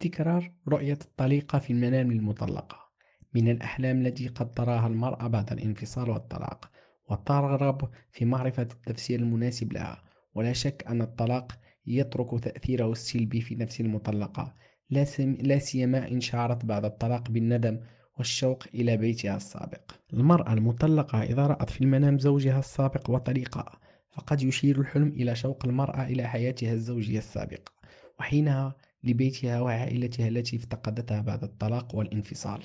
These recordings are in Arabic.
تكرار رؤية الطليقة في المنام للمطلقة من الأحلام التي قد تراها المرأة بعد الانفصال والطلاق وترغب في معرفة التفسير المناسب لها ولا شك أن الطلاق يترك تأثيره السلبي في نفس المطلقة لا, لا سيما إن شعرت بعد الطلاق بالندم والشوق إلى بيتها السابق المرأة المطلقة إذا رأت في المنام زوجها السابق وطليقة فقد يشير الحلم إلى شوق المرأة إلى حياتها الزوجية السابقة وحينها لبيتها وعائلتها التي افتقدتها بعد الطلاق والانفصال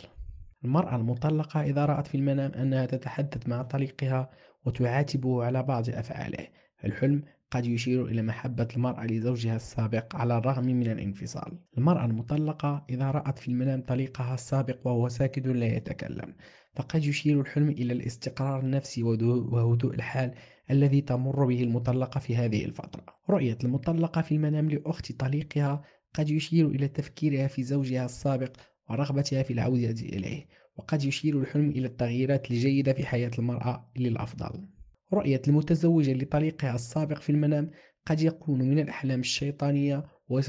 المرأة المطلقة إذا رأت في المنام أنها تتحدث مع طليقها وتعاتبه على بعض أفعاله الحلم قد يشير إلى محبة المرأة لزوجها السابق على الرغم من الانفصال المرأة المطلقة إذا رأت في المنام طليقها السابق وهو ساكت لا يتكلم فقد يشير الحلم إلى الاستقرار النفسي وهدوء الحال الذي تمر به المطلقة في هذه الفترة رؤية المطلقة في المنام لأخت طليقها قد يشير إلى تفكيرها في زوجها السابق ورغبتها في العودة إليه وقد يشير الحلم إلى التغييرات الجيدة في حياة المرأة للأفضل رؤية المتزوجة لطريقها السابق في المنام قد يكون من الأحلام الشيطانية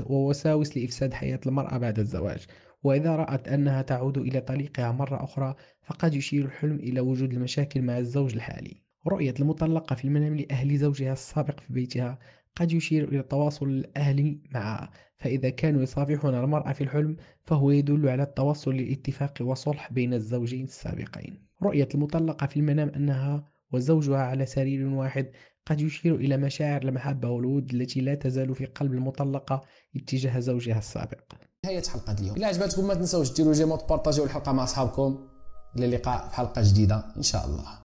ووساوس لإفساد حياة المرأة بعد الزواج وإذا رأت أنها تعود إلى طريقها مرة أخرى فقد يشير الحلم إلى وجود المشاكل مع الزوج الحالي رؤية المطلقة في المنام لأهل زوجها السابق في بيتها قد يشير إلى التواصل الأهلي معها فإذا كانوا يصافحون المرأة في الحلم فهو يدل على التوصل للاتفاق وصلح بين الزوجين السابقين رؤية المطلقة في المنام أنها وزوجها على سرير واحد قد يشير إلى مشاعر المحبة والود التي لا تزال في قلب المطلقة اتجاه زوجها السابق نهاية حلقة اليوم إلا عجبتكم ما تنساوش ديروا جيموت بارطاجيو الحلقة مع أصحابكم إلى اللقاء في حلقة جديدة إن شاء الله